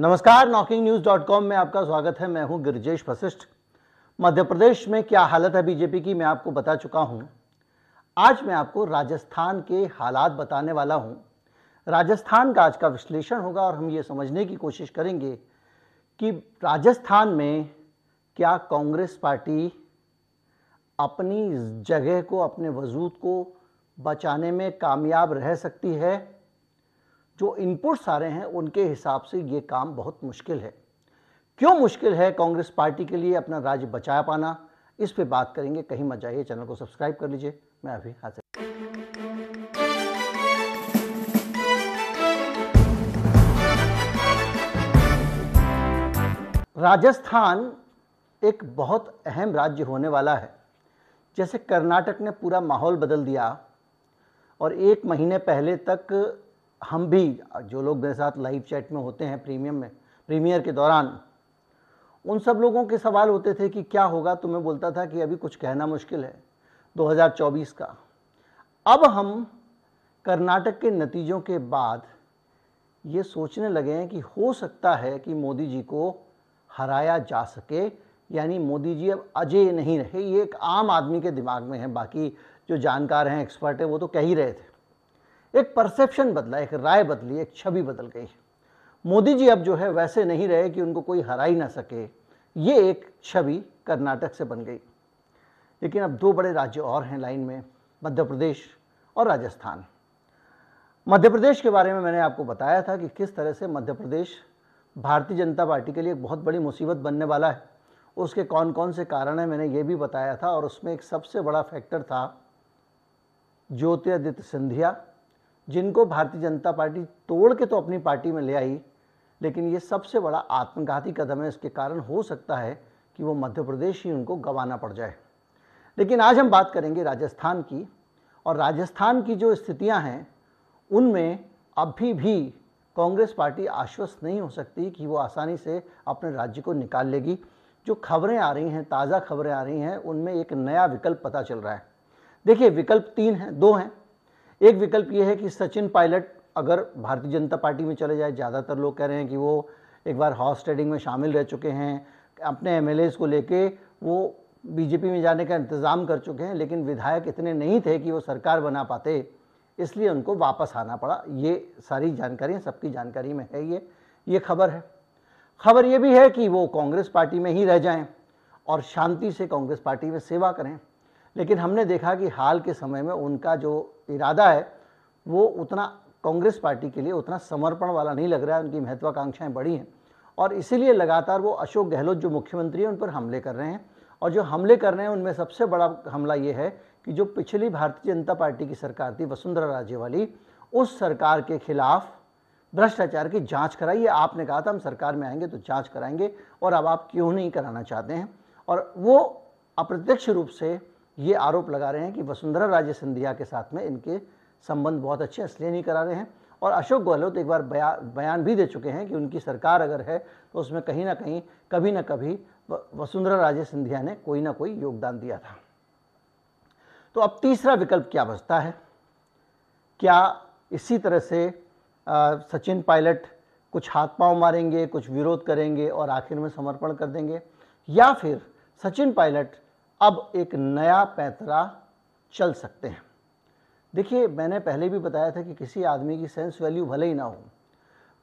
नमस्कार knocking news dot com में आपका स्वागत है मैं हूं गिरजेश वशिष्ठ मध्य प्रदेश में क्या हालत है बीजेपी की मैं आपको बता चुका हूं आज मैं आपको राजस्थान के हालात बताने वाला हूं राजस्थान का आज का विश्लेषण होगा और हम ये समझने की कोशिश करेंगे कि राजस्थान में क्या कांग्रेस पार्टी अपनी जगह को अपने वजूद को बचाने में कामयाब रह सकती है जो इनपुट्स आ रहे हैं उनके हिसाब से ये काम बहुत मुश्किल है क्यों मुश्किल है कांग्रेस पार्टी के लिए अपना राज्य बचा पाना इस पे बात करेंगे कहीं मत जाइए चैनल को सब्सक्राइब कर लीजिए मैं अभी हाजिर राजस्थान एक बहुत अहम राज्य होने वाला है जैसे कर्नाटक ने पूरा माहौल बदल दिया और एक महीने पहले तक हम भी जो लोग मेरे साथ लाइव चैट में होते हैं प्रीमियम में प्रीमियर के दौरान उन सब लोगों के सवाल होते थे कि क्या होगा तो मैं बोलता था कि अभी कुछ कहना मुश्किल है 2024 का अब हम कर्नाटक के नतीजों के बाद ये सोचने लगे हैं कि हो सकता है कि मोदी जी को हराया जा सके यानी मोदी जी अब अजय नहीं रहे ये एक आम आदमी के दिमाग में है बाकी जो जानकार हैं एक्सपर्ट हैं वो तो कह ही रहे थे एक परसेप्शन बदला एक राय बदली एक छवि बदल गई मोदी जी अब जो है वैसे नहीं रहे कि उनको कोई हरा ही ना सके ये एक छवि कर्नाटक से बन गई लेकिन अब दो बड़े राज्य और हैं लाइन में मध्य प्रदेश और राजस्थान मध्य प्रदेश के बारे में मैंने आपको बताया था कि किस तरह से मध्य प्रदेश भारतीय जनता पार्टी के लिए एक बहुत बड़ी मुसीबत बनने वाला है उसके कौन कौन से कारण हैं मैंने ये भी बताया था और उसमें एक सबसे बड़ा फैक्टर था ज्योतिरादित्य सिंधिया जिनको भारतीय जनता पार्टी तोड़ के तो अपनी पार्टी में ले आई लेकिन ये सबसे बड़ा आत्मघाती कदम है इसके कारण हो सकता है कि वो मध्य प्रदेश ही उनको गंवाना पड़ जाए लेकिन आज हम बात करेंगे राजस्थान की और राजस्थान की जो स्थितियां हैं उनमें अभी भी कांग्रेस पार्टी आश्वस्त नहीं हो सकती कि वो आसानी से अपने राज्य को निकाल लेगी जो खबरें आ रही हैं ताज़ा खबरें आ रही हैं उनमें एक नया विकल्प पता चल रहा है देखिए विकल्प तीन हैं दो हैं एक विकल्प ये है कि सचिन पायलट अगर भारतीय जनता पार्टी में चले जाए ज़्यादातर लोग कह रहे हैं कि वो एक बार हॉर्स ट्रेडिंग में शामिल रह चुके हैं अपने एम को लेके वो बीजेपी में जाने का इंतज़ाम कर चुके हैं लेकिन विधायक इतने नहीं थे कि वो सरकार बना पाते इसलिए उनको वापस आना पड़ा ये सारी जानकारी सबकी जानकारी में है ये ये खबर है खबर ये भी है कि वो कांग्रेस पार्टी में ही रह जाएं और शांति से कांग्रेस पार्टी में सेवा करें लेकिन हमने देखा कि हाल के समय में उनका जो इरादा है वो उतना कांग्रेस पार्टी के लिए उतना समर्पण वाला नहीं लग रहा है उनकी महत्वाकांक्षाएं बड़ी हैं और इसीलिए लगातार वो अशोक गहलोत जो मुख्यमंत्री हैं उन पर हमले कर रहे हैं और जो हमले कर रहे हैं उनमें सबसे बड़ा हमला ये है कि जो पिछली भारतीय जनता पार्टी की सरकार थी वसुंधरा राजे वाली उस सरकार के खिलाफ भ्रष्टाचार की जांच कराइए आपने कहा था हम सरकार में आएंगे तो जांच कराएंगे और अब आप क्यों नहीं कराना चाहते हैं और वो अप्रत्यक्ष रूप से ये आरोप लगा रहे हैं कि वसुंधरा राजे सिंधिया के साथ में इनके संबंध बहुत अच्छे इसलिए नहीं करा रहे हैं और अशोक गहलोत एक बार बया, बयान भी दे चुके हैं कि उनकी सरकार अगर है तो उसमें कहीं ना कहीं कभी ना कभी वसुंधरा राजे सिंधिया ने कोई ना कोई योगदान दिया था तो अब तीसरा विकल्प क्या बचता है क्या इसी तरह से आ, सचिन पायलट कुछ हाथ पांव मारेंगे कुछ विरोध करेंगे और आखिर में समर्पण कर देंगे या फिर सचिन पायलट अब एक नया पैतरा चल सकते हैं देखिए मैंने पहले भी बताया था कि किसी आदमी की सेंस वैल्यू भले ही ना हो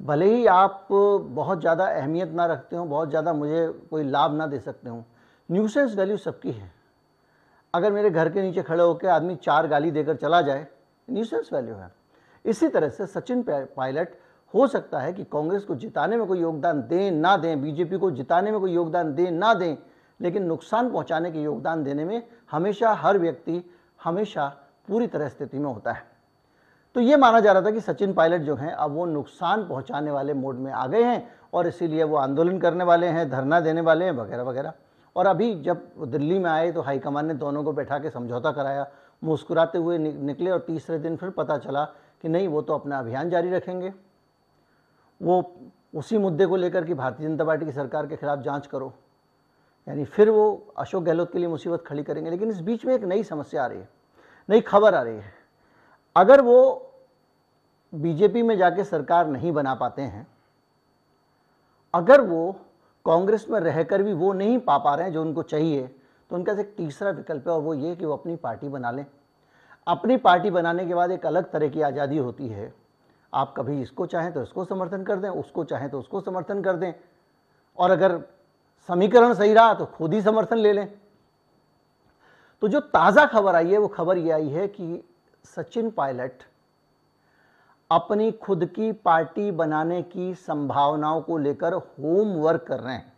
भले ही आप बहुत ज़्यादा अहमियत ना रखते हो बहुत ज़्यादा मुझे कोई लाभ ना दे सकते हो न्यूसेंस वैल्यू सबकी है अगर मेरे घर के नीचे खड़े होकर आदमी चार गाली देकर चला जाए न्यूसेंस वैल्यू है इसी तरह से सचिन पायलट हो सकता है कि कांग्रेस को जिताने में कोई योगदान दें ना दें बीजेपी को जिताने में कोई योगदान दें ना दें लेकिन नुकसान पहुंचाने के योगदान देने में हमेशा हर व्यक्ति हमेशा पूरी तरह स्थिति में होता है तो ये माना जा रहा था कि सचिन पायलट जो हैं अब वो नुकसान पहुंचाने वाले मोड में आ गए हैं और इसीलिए वो आंदोलन करने वाले हैं धरना देने वाले हैं वगैरह वगैरह और अभी जब दिल्ली में आए तो हाईकमान ने दोनों को बैठा के समझौता कराया मुस्कुराते हुए निकले और तीसरे दिन फिर पता चला कि नहीं वो तो अपना अभियान जारी रखेंगे वो उसी मुद्दे को लेकर कि भारतीय जनता पार्टी की सरकार के खिलाफ जांच करो यानी फिर वो अशोक गहलोत के लिए मुसीबत खड़ी करेंगे लेकिन इस बीच में एक नई समस्या आ रही है नई खबर आ रही है अगर वो बीजेपी में जाके सरकार नहीं बना पाते हैं अगर वो कांग्रेस में रहकर भी वो नहीं पा पा रहे हैं जो उनको चाहिए तो उनका एक तीसरा विकल्प है और वो ये कि वो अपनी पार्टी बना लें अपनी पार्टी बनाने के बाद एक अलग तरह की आज़ादी होती है आप कभी इसको चाहें तो इसको समर्थन कर दें उसको चाहें तो उसको समर्थन कर दें और अगर समीकरण सही रहा तो खुद ही समर्थन ले लें तो जो ताज़ा खबर आई है वो खबर ये आई है कि सचिन पायलट अपनी खुद की पार्टी बनाने की संभावनाओं को लेकर होमवर्क कर रहे हैं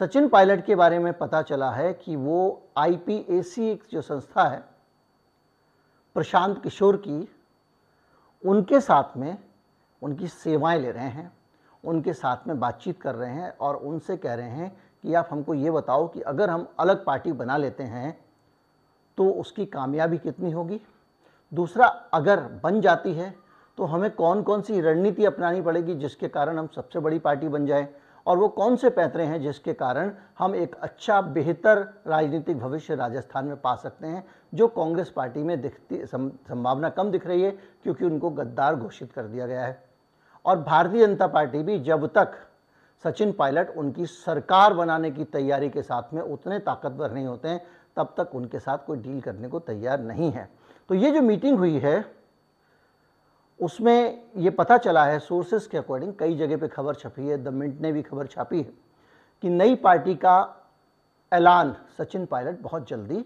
सचिन पायलट के बारे में पता चला है कि वो आईपीएसी जो संस्था है प्रशांत किशोर की उनके साथ में उनकी सेवाएं ले रहे हैं उनके साथ में बातचीत कर रहे हैं और उनसे कह रहे हैं कि आप हमको ये बताओ कि अगर हम अलग पार्टी बना लेते हैं तो उसकी कामयाबी कितनी होगी दूसरा अगर बन जाती है तो हमें कौन कौन सी रणनीति अपनानी पड़ेगी जिसके कारण हम सबसे बड़ी पार्टी बन जाए और वो कौन से पैतरे हैं जिसके कारण हम एक अच्छा बेहतर राजनीतिक भविष्य राजस्थान में पा सकते हैं जो कांग्रेस पार्टी में दिखती संभावना कम दिख रही है क्योंकि उनको गद्दार घोषित कर दिया गया है और भारतीय जनता पार्टी भी जब तक सचिन पायलट उनकी सरकार बनाने की तैयारी के साथ में उतने ताकतवर नहीं होते हैं तब तक उनके साथ कोई डील करने को तैयार नहीं है तो ये जो मीटिंग हुई है उसमें ये पता चला है सोर्सेज के अकॉर्डिंग कई जगह पे खबर छपी है द मिंट ने भी खबर छापी है कि नई पार्टी का ऐलान सचिन पायलट बहुत जल्दी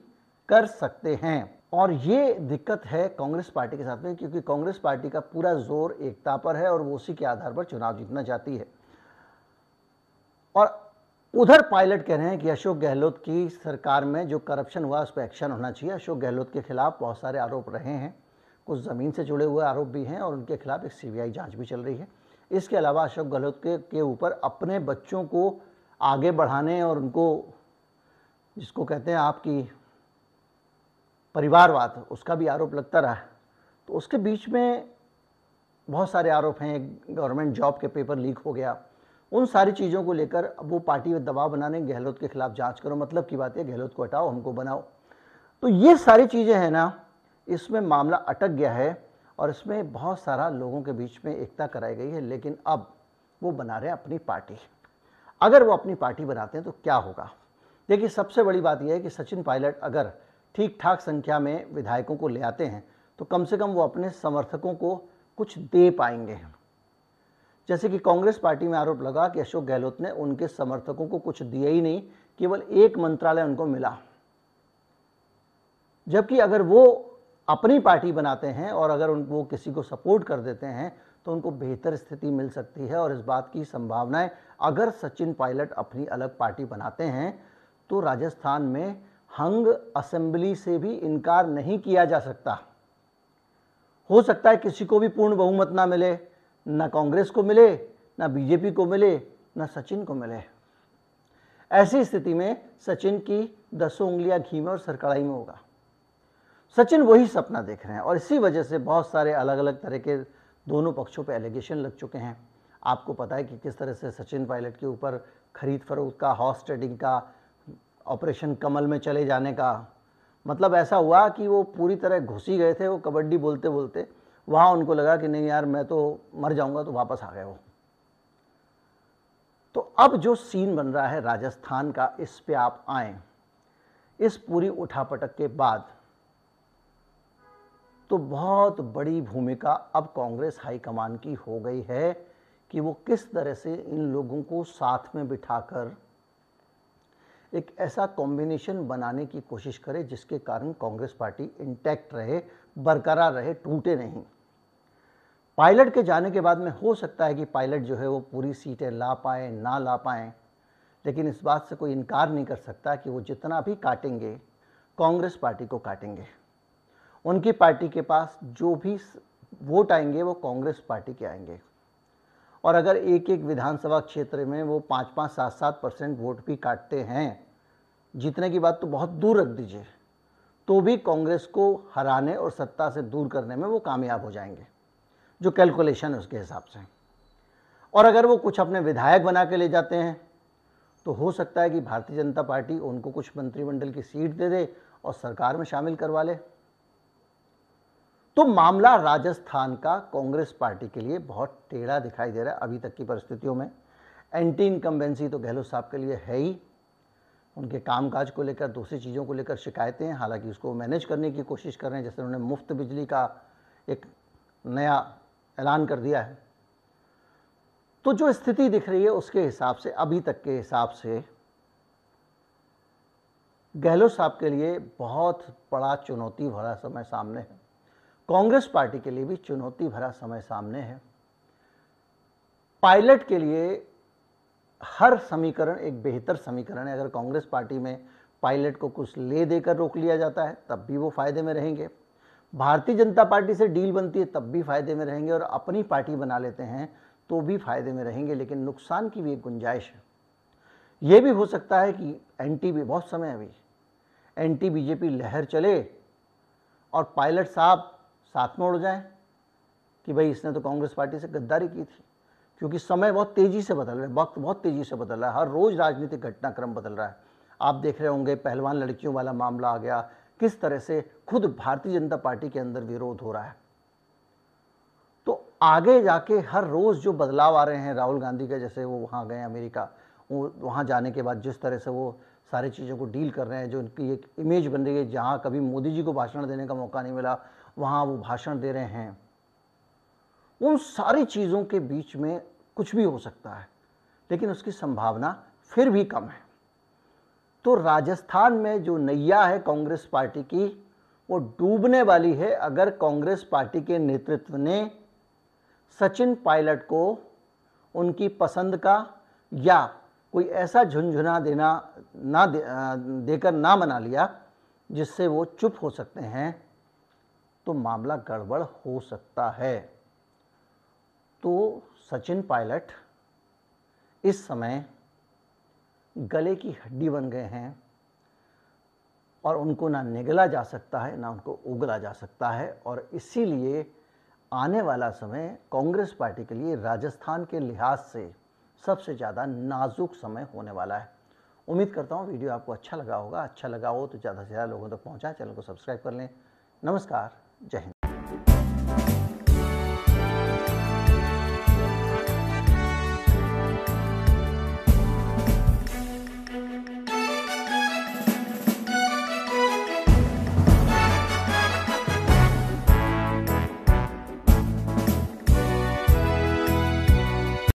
कर सकते हैं और ये दिक्कत है कांग्रेस पार्टी के साथ में क्योंकि कांग्रेस पार्टी का पूरा जोर एकता पर है और वो उसी के आधार पर चुनाव जीतना चाहती है और उधर पायलट कह रहे हैं कि अशोक गहलोत की सरकार में जो करप्शन हुआ उस पर एक्शन होना चाहिए अशोक गहलोत के खिलाफ बहुत सारे आरोप रहे हैं कुछ ज़मीन से जुड़े हुए आरोप भी हैं और उनके खिलाफ एक सीबीआई जांच भी चल रही है इसके अलावा अशोक गहलोत के के ऊपर अपने बच्चों को आगे बढ़ाने और उनको जिसको कहते हैं आपकी परिवारवाद उसका भी आरोप लगता रहा तो उसके बीच में बहुत सारे आरोप हैं गवर्नमेंट जॉब के पेपर लीक हो गया उन सारी चीज़ों को लेकर अब वो पार्टी में दबाव बनाने गहलोत के खिलाफ जांच करो मतलब की बात है गहलोत को हटाओ हमको बनाओ तो ये सारी चीज़ें हैं ना इसमें मामला अटक गया है और इसमें बहुत सारा लोगों के बीच में एकता कराई गई है लेकिन अब वो बना रहे हैं अपनी पार्टी अगर वो अपनी पार्टी बनाते हैं तो क्या होगा देखिए सबसे बड़ी बात यह है कि सचिन पायलट अगर ठीक ठाक संख्या में विधायकों को ले आते हैं तो कम से कम वो अपने समर्थकों को कुछ दे पाएंगे जैसे कि कांग्रेस पार्टी में आरोप लगा कि अशोक गहलोत ने उनके समर्थकों को कुछ दिया ही नहीं केवल एक मंत्रालय उनको मिला जबकि अगर वो अपनी पार्टी बनाते हैं और अगर उनको वो किसी को सपोर्ट कर देते हैं तो उनको बेहतर स्थिति मिल सकती है और इस बात की संभावनाएं अगर सचिन पायलट अपनी अलग पार्टी बनाते हैं तो राजस्थान में हंग असेंबली से भी इनकार नहीं किया जा सकता हो सकता है किसी को भी पूर्ण बहुमत ना मिले ना कांग्रेस को मिले ना बीजेपी को मिले ना सचिन को मिले ऐसी स्थिति में सचिन की दसों उंगलियां घी में और सरकड़ाई में होगा सचिन वही सपना देख रहे हैं और इसी वजह से बहुत सारे अलग अलग तरह के दोनों पक्षों पर एलिगेशन लग चुके हैं आपको पता है कि किस तरह से सचिन पायलट के ऊपर खरीद फरोख्त का हॉर्स ट्रेडिंग का ऑपरेशन कमल में चले जाने का मतलब ऐसा हुआ कि वो पूरी तरह घुसी गए थे वो कबड्डी बोलते बोलते वहाँ उनको लगा कि नहीं यार मैं तो मर जाऊँगा तो वापस आ गए वो तो अब जो सीन बन रहा है राजस्थान का इस पे आप आए इस पूरी उठापटक के बाद तो बहुत बड़ी भूमिका अब कांग्रेस हाईकमान की हो गई है कि वो किस तरह से इन लोगों को साथ में बिठाकर एक ऐसा कॉम्बिनेशन बनाने की कोशिश करे जिसके कारण कांग्रेस पार्टी इंटैक्ट रहे बरकरार रहे टूटे नहीं पायलट के जाने के बाद में हो सकता है कि पायलट जो है वो पूरी सीटें ला पाए ना ला पाए लेकिन इस बात से कोई इनकार नहीं कर सकता कि वो जितना भी काटेंगे कांग्रेस पार्टी को काटेंगे उनकी पार्टी के पास जो भी वोट आएंगे वो कांग्रेस पार्टी के आएंगे और अगर एक एक विधानसभा क्षेत्र में वो पाँच पाँच सात सात परसेंट वोट भी काटते हैं जीतने की बात तो बहुत दूर रख दीजिए तो भी कांग्रेस को हराने और सत्ता से दूर करने में वो कामयाब हो जाएंगे जो कैलकुलेशन है उसके हिसाब से और अगर वो कुछ अपने विधायक बना के ले जाते हैं तो हो सकता है कि भारतीय जनता पार्टी उनको कुछ मंत्रिमंडल की सीट दे दे और सरकार में शामिल करवा ले तो मामला राजस्थान का कांग्रेस पार्टी के लिए बहुत टेढ़ा दिखाई दे रहा है अभी तक की परिस्थितियों में एंटी इनकम्बेंसी तो गहलोत साहब के लिए है ही उनके कामकाज को लेकर दूसरी चीज़ों को लेकर शिकायतें हैं हालांकि उसको मैनेज करने की कोशिश कर रहे हैं जैसे उन्होंने मुफ्त बिजली का एक नया ऐलान कर दिया है तो जो स्थिति दिख रही है उसके हिसाब से अभी तक के हिसाब से गहलोत साहब के लिए बहुत बड़ा चुनौती भरा समय सामने है कांग्रेस पार्टी के लिए भी चुनौती भरा समय सामने है पायलट के लिए हर समीकरण एक बेहतर समीकरण है अगर कांग्रेस पार्टी में पायलट को कुछ ले देकर रोक लिया जाता है तब भी वो फायदे में रहेंगे भारतीय जनता पार्टी से डील बनती है तब भी फायदे में रहेंगे और अपनी पार्टी बना लेते हैं तो भी फायदे में रहेंगे लेकिन नुकसान की भी एक गुंजाइश है ये भी हो सकता है कि एन भी बहुत समय अभी एंटी बीजेपी लहर चले और पायलट साहब साथ में उड़ जाए कि भाई इसने तो कांग्रेस पार्टी से गद्दारी की थी क्योंकि समय बहुत तेज़ी से बदल रहा है वक्त बहुत तेज़ी से बदल रहा है हर रोज़ राजनीतिक घटनाक्रम बदल रहा है आप देख रहे होंगे पहलवान लड़कियों वाला मामला आ गया किस तरह से खुद भारतीय जनता पार्टी के अंदर विरोध हो रहा है तो आगे जाके हर रोज़ जो बदलाव आ रहे हैं राहुल गांधी के जैसे वो वहाँ गए अमेरिका वो वहाँ जाने के बाद जिस तरह से वो सारी चीज़ों को डील कर रहे हैं जो उनकी एक इमेज बन रही है जहाँ कभी मोदी जी को भाषण देने का मौका नहीं मिला वहाँ वो भाषण दे रहे हैं उन सारी चीज़ों के बीच में कुछ भी हो सकता है लेकिन उसकी संभावना फिर भी कम है तो राजस्थान में जो नैया है कांग्रेस पार्टी की वो डूबने वाली है अगर कांग्रेस पार्टी के नेतृत्व ने सचिन पायलट को उनकी पसंद का या कोई ऐसा झुंझुना देना ना देकर ना मना लिया जिससे वो चुप हो सकते हैं तो मामला गड़बड़ हो सकता है तो सचिन पायलट इस समय गले की हड्डी बन गए हैं और उनको ना निगला जा सकता है ना उनको उगला जा सकता है और इसीलिए आने वाला समय कांग्रेस पार्टी के लिए राजस्थान के लिहाज से सबसे ज़्यादा नाजुक समय होने वाला है उम्मीद करता हूँ वीडियो आपको अच्छा लगा होगा अच्छा लगा हो तो ज़्यादा से ज़्यादा लोगों तक तो पहुँचा चैनल को सब्सक्राइब कर लें नमस्कार जय हिंद